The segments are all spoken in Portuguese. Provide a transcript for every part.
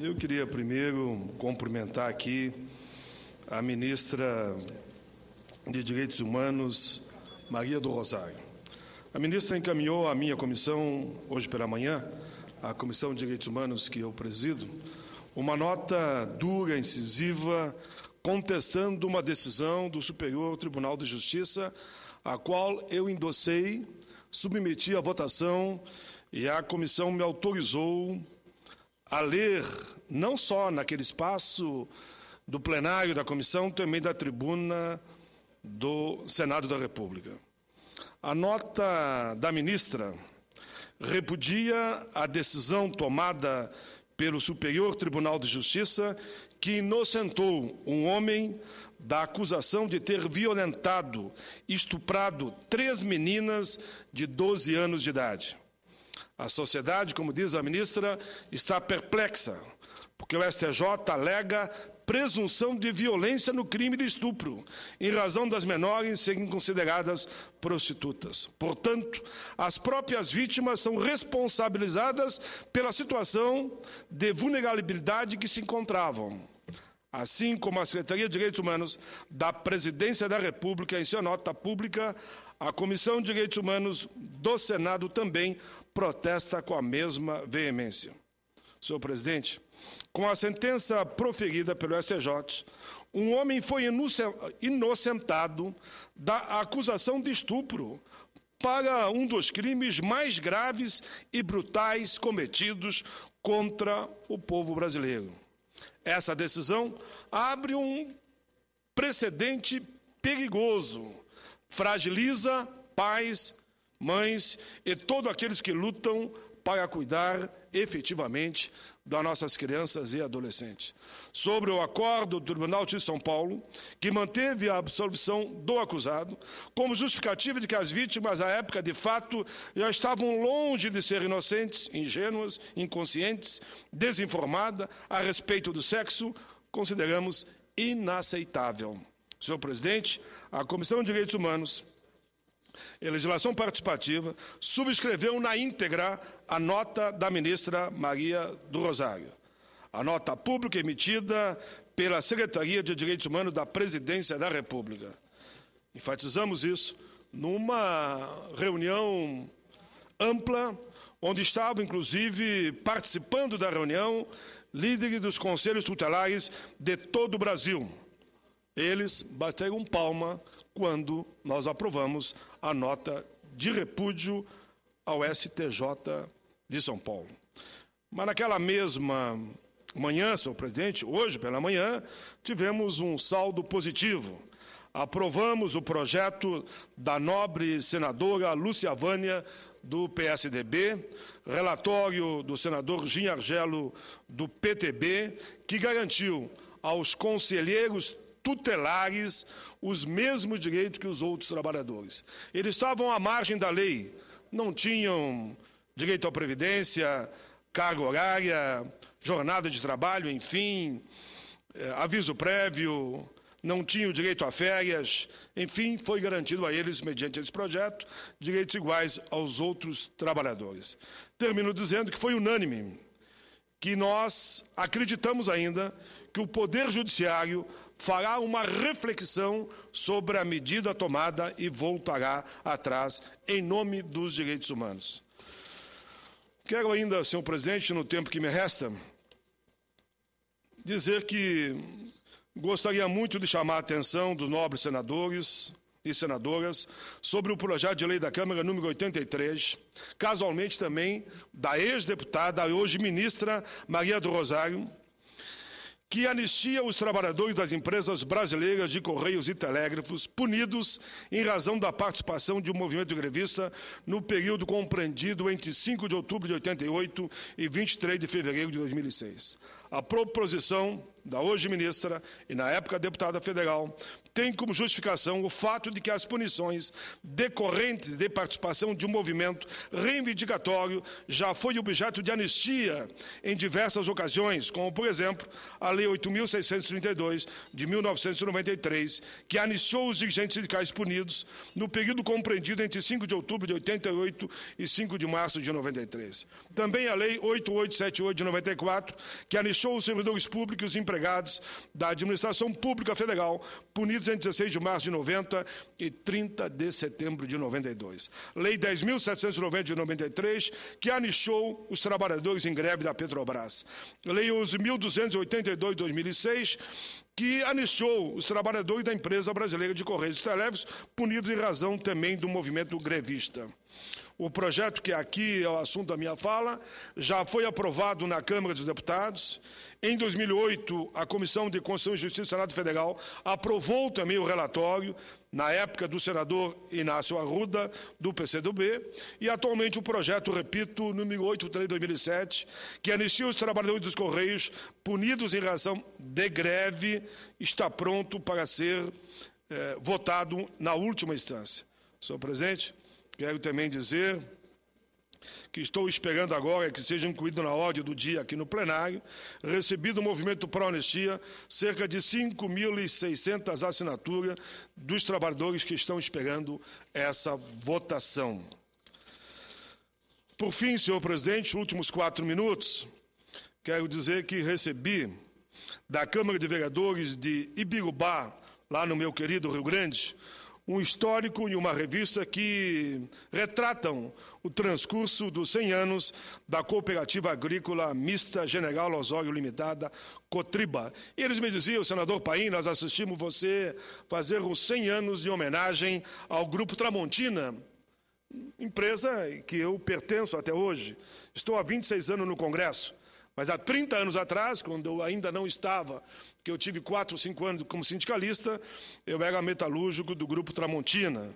Eu queria primeiro cumprimentar aqui a ministra de Direitos Humanos, Maria do Rosário. A ministra encaminhou à minha comissão, hoje pela manhã, a Comissão de Direitos Humanos que eu presido, uma nota dura, incisiva, contestando uma decisão do Superior Tribunal de Justiça, a qual eu endossei, submeti à votação e a comissão me autorizou a ler, não só naquele espaço do plenário da comissão, também da tribuna do Senado da República. A nota da ministra repudia a decisão tomada pelo Superior Tribunal de Justiça que inocentou um homem da acusação de ter violentado, estuprado três meninas de 12 anos de idade. A sociedade, como diz a ministra, está perplexa, porque o STJ alega presunção de violência no crime de estupro, em razão das menores serem consideradas prostitutas. Portanto, as próprias vítimas são responsabilizadas pela situação de vulnerabilidade que se encontravam. Assim como a Secretaria de Direitos Humanos da Presidência da República, em sua nota pública, a Comissão de Direitos Humanos do Senado também protesta com a mesma veemência. Senhor presidente, com a sentença proferida pelo STJ, um homem foi inocentado da acusação de estupro para um dos crimes mais graves e brutais cometidos contra o povo brasileiro. Essa decisão abre um precedente perigoso, fragiliza paz mães e todos aqueles que lutam para cuidar efetivamente das nossas crianças e adolescentes. Sobre o acordo do Tribunal de São Paulo, que manteve a absolvição do acusado, como justificativa de que as vítimas, à época de fato, já estavam longe de ser inocentes, ingênuas, inconscientes, desinformadas a respeito do sexo, consideramos inaceitável. Senhor presidente, a Comissão de Direitos Humanos e legislação participativa, subscreveu na íntegra a nota da ministra Maria do Rosário. A nota pública emitida pela Secretaria de Direitos Humanos da Presidência da República. Enfatizamos isso numa reunião ampla, onde estavam, inclusive, participando da reunião, líderes dos conselhos tutelares de todo o Brasil. Eles bateram palma quando nós aprovamos a nota de repúdio ao STJ de São Paulo. Mas naquela mesma manhã, senhor presidente, hoje pela manhã, tivemos um saldo positivo. Aprovamos o projeto da nobre senadora Lúcia Vânia, do PSDB, relatório do senador Gin Argelo, do PTB, que garantiu aos conselheiros tutelares os mesmos direitos que os outros trabalhadores. Eles estavam à margem da lei, não tinham direito à previdência, carga horária, jornada de trabalho, enfim, eh, aviso prévio, não tinham direito a férias, enfim, foi garantido a eles, mediante esse projeto, direitos iguais aos outros trabalhadores. Termino dizendo que foi unânime que nós acreditamos ainda que o Poder Judiciário fará uma reflexão sobre a medida tomada e voltará atrás em nome dos direitos humanos. Quero ainda, senhor presidente, no tempo que me resta, dizer que gostaria muito de chamar a atenção dos nobres senadores e senadoras sobre o projeto de lei da Câmara número 83, casualmente também da ex-deputada, hoje ministra Maria do Rosário, que anistia os trabalhadores das empresas brasileiras de correios e telégrafos punidos em razão da participação de um movimento grevista no período compreendido entre 5 de outubro de 88 e 23 de fevereiro de 2006. A proposição da hoje ministra e na época deputada federal, tem como justificação o fato de que as punições decorrentes de participação de um movimento reivindicatório já foi objeto de anistia em diversas ocasiões, como, por exemplo, a Lei 8.632 de 1993, que anistiou os dirigentes sindicais punidos no período compreendido entre 5 de outubro de 88 e 5 de março de 93. Também a Lei 8878 de 94, que anistiou os servidores públicos e empregados da administração pública federal, punidos em 16 de março de 90 e 30 de setembro de 92. Lei 10.790 de 93, que anichou os trabalhadores em greve da Petrobras. Lei 11.282 de 2006, que anichou os trabalhadores da empresa brasileira de Correios e Telégrafos, punidos em razão também do movimento grevista. O projeto que aqui é o assunto da minha fala já foi aprovado na Câmara dos Deputados. Em 2008, a Comissão de Constituição e Justiça do Senado Federal aprovou também o relatório, na época do senador Inácio Arruda, do PCdoB, e atualmente o projeto, repito, número 83 de 2007, que anistia os trabalhadores dos Correios punidos em razão de greve, está pronto para ser eh, votado na última instância. Senhor presidente, Quero também dizer que estou esperando agora que seja incluído na ordem do dia aqui no plenário, recebido o movimento Pro Anistia, cerca de 5.600 assinaturas dos trabalhadores que estão esperando essa votação. Por fim, senhor presidente, últimos quatro minutos, quero dizer que recebi da Câmara de Vereadores de Ibirubá, lá no meu querido Rio Grande, um histórico e uma revista que retratam o transcurso dos 100 anos da Cooperativa Agrícola Mista General Osório Limitada, Cotriba. E eles me diziam, senador Paim, nós assistimos você fazer os 100 anos de homenagem ao Grupo Tramontina, empresa que eu pertenço até hoje. Estou há 26 anos no Congresso. Mas há 30 anos atrás, quando eu ainda não estava, que eu tive 4 ou 5 anos como sindicalista, eu era metalúrgico do Grupo Tramontina.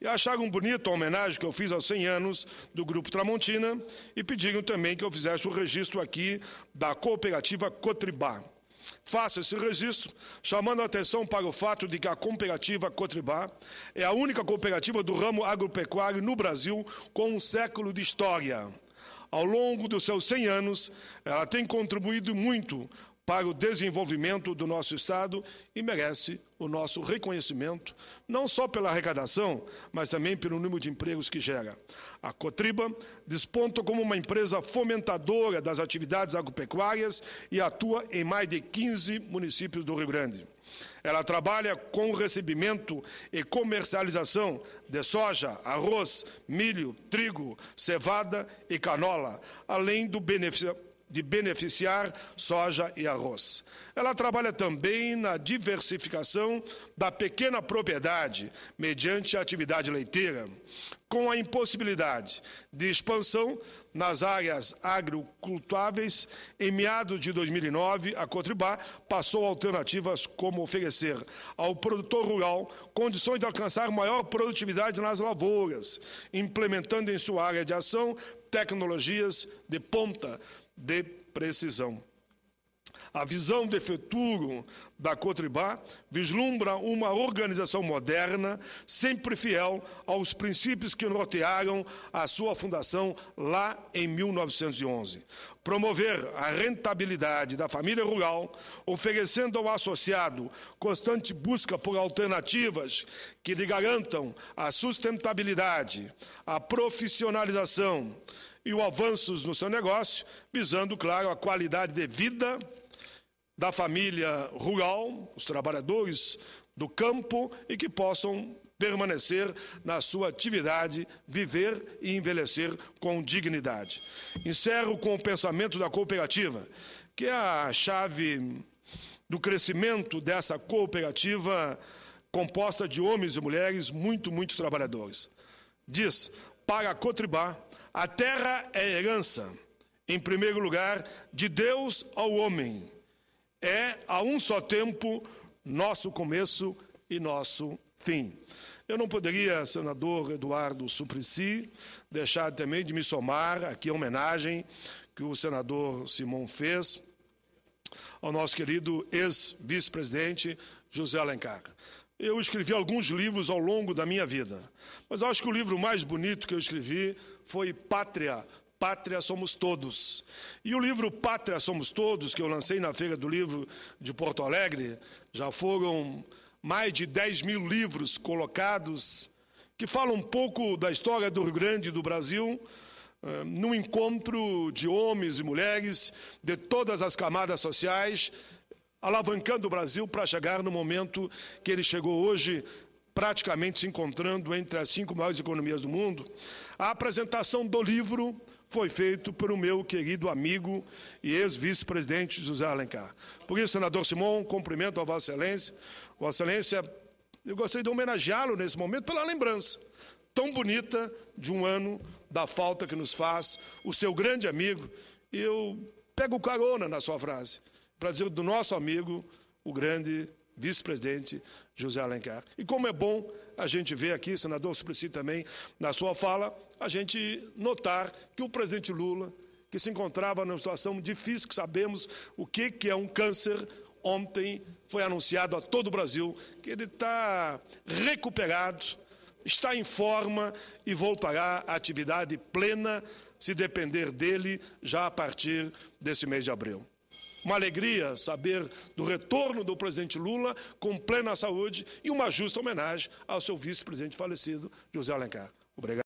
E acharam bonito a homenagem que eu fiz aos 100 anos do Grupo Tramontina e pediram também que eu fizesse o registro aqui da cooperativa Cotribá. Faça esse registro, chamando a atenção para o fato de que a cooperativa Cotribá é a única cooperativa do ramo agropecuário no Brasil com um século de história ao longo dos seus 100 anos, ela tem contribuído muito para o desenvolvimento do nosso Estado e merece o nosso reconhecimento, não só pela arrecadação, mas também pelo número de empregos que gera. A Cotriba desponta como uma empresa fomentadora das atividades agropecuárias e atua em mais de 15 municípios do Rio Grande. Ela trabalha com o recebimento e comercialização de soja, arroz, milho, trigo, cevada e canola, além do benefício de beneficiar soja e arroz. Ela trabalha também na diversificação da pequena propriedade, mediante a atividade leiteira, com a impossibilidade de expansão nas áreas agrocultáveis, em meados de 2009, a Cotribá passou alternativas como oferecer ao produtor rural condições de alcançar maior produtividade nas lavouras, implementando em sua área de ação tecnologias de ponta de precisão. A visão de futuro da Cotribá vislumbra uma organização moderna, sempre fiel aos princípios que nortearam a sua fundação lá em 1911. Promover a rentabilidade da família rural, oferecendo ao associado constante busca por alternativas que lhe garantam a sustentabilidade, a profissionalização e o avanços no seu negócio, visando, claro, a qualidade de vida da família rural, os trabalhadores do campo e que possam permanecer na sua atividade, viver e envelhecer com dignidade. Encerro com o pensamento da cooperativa, que é a chave do crescimento dessa cooperativa composta de homens e mulheres muito, muito trabalhadores. Diz: para Cotribá, a terra é herança, em primeiro lugar, de Deus ao homem é a um só tempo nosso começo e nosso fim. Eu não poderia, senador Eduardo Suplicy, deixar também de me somar aqui a homenagem que o senador Simão fez ao nosso querido ex-vice-presidente José Alencar. Eu escrevi alguns livros ao longo da minha vida, mas acho que o livro mais bonito que eu escrevi foi Pátria, Pátria Somos Todos. E o livro Pátria Somos Todos, que eu lancei na Feira do Livro de Porto Alegre, já foram mais de 10 mil livros colocados, que falam um pouco da história do Rio Grande do Brasil, eh, num encontro de homens e mulheres de todas as camadas sociais, alavancando o Brasil para chegar no momento que ele chegou hoje praticamente se encontrando entre as cinco maiores economias do mundo, a apresentação do livro foi feita pelo meu querido amigo e ex-vice-presidente José Alencar. Por isso, senador Simão, cumprimento a Vossa Excelência. Vossa Excelência, eu gostaria de homenageá-lo nesse momento pela lembrança tão bonita de um ano da falta que nos faz, o seu grande amigo. E eu pego carona na sua frase, para dizer do nosso amigo, o grande vice-presidente José Alencar. E como é bom a gente ver aqui, senador Suplicy também, na sua fala, a gente notar que o presidente Lula, que se encontrava numa situação difícil, que sabemos o que, que é um câncer, ontem foi anunciado a todo o Brasil que ele está recuperado, está em forma e voltará à atividade plena, se depender dele, já a partir desse mês de abril. Uma alegria saber do retorno do presidente Lula com plena saúde e uma justa homenagem ao seu vice-presidente falecido, José Alencar. Obrigado.